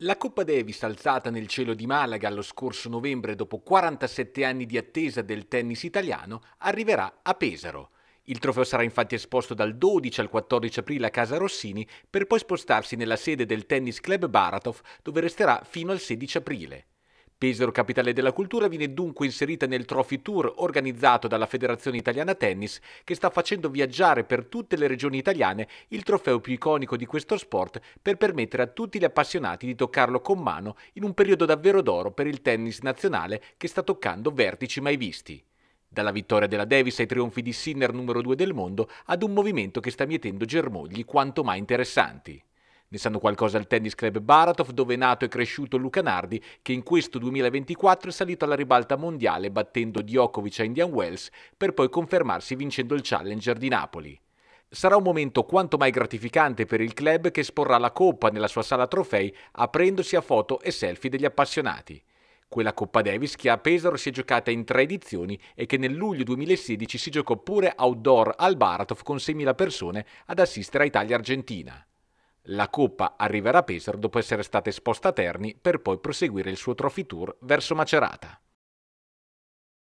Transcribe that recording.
La Coppa Davis alzata nel cielo di Malaga lo scorso novembre dopo 47 anni di attesa del tennis italiano arriverà a Pesaro. Il trofeo sarà infatti esposto dal 12 al 14 aprile a Casa Rossini per poi spostarsi nella sede del Tennis Club Baratov dove resterà fino al 16 aprile. Pesaro Capitale della Cultura viene dunque inserita nel Trophy Tour organizzato dalla Federazione Italiana Tennis che sta facendo viaggiare per tutte le regioni italiane il trofeo più iconico di questo sport per permettere a tutti gli appassionati di toccarlo con mano in un periodo davvero d'oro per il tennis nazionale che sta toccando vertici mai visti. Dalla vittoria della Davis ai trionfi di Sinner numero 2 del mondo ad un movimento che sta mietendo germogli quanto mai interessanti. Ne sanno qualcosa il tennis club Baratov, dove è nato e cresciuto Luca Nardi, che in questo 2024 è salito alla ribalta mondiale battendo Djokovic a Indian Wells, per poi confermarsi vincendo il Challenger di Napoli. Sarà un momento quanto mai gratificante per il club che esporrà la coppa nella sua sala trofei aprendosi a foto e selfie degli appassionati. Quella Coppa Davis che a Pesaro si è giocata in tre edizioni e che nel luglio 2016 si giocò pure outdoor al Baratov con 6.000 persone ad assistere a Italia-Argentina. La Coppa arriverà a Pesaro dopo essere stata esposta a Terni per poi proseguire il suo trophy tour verso Macerata.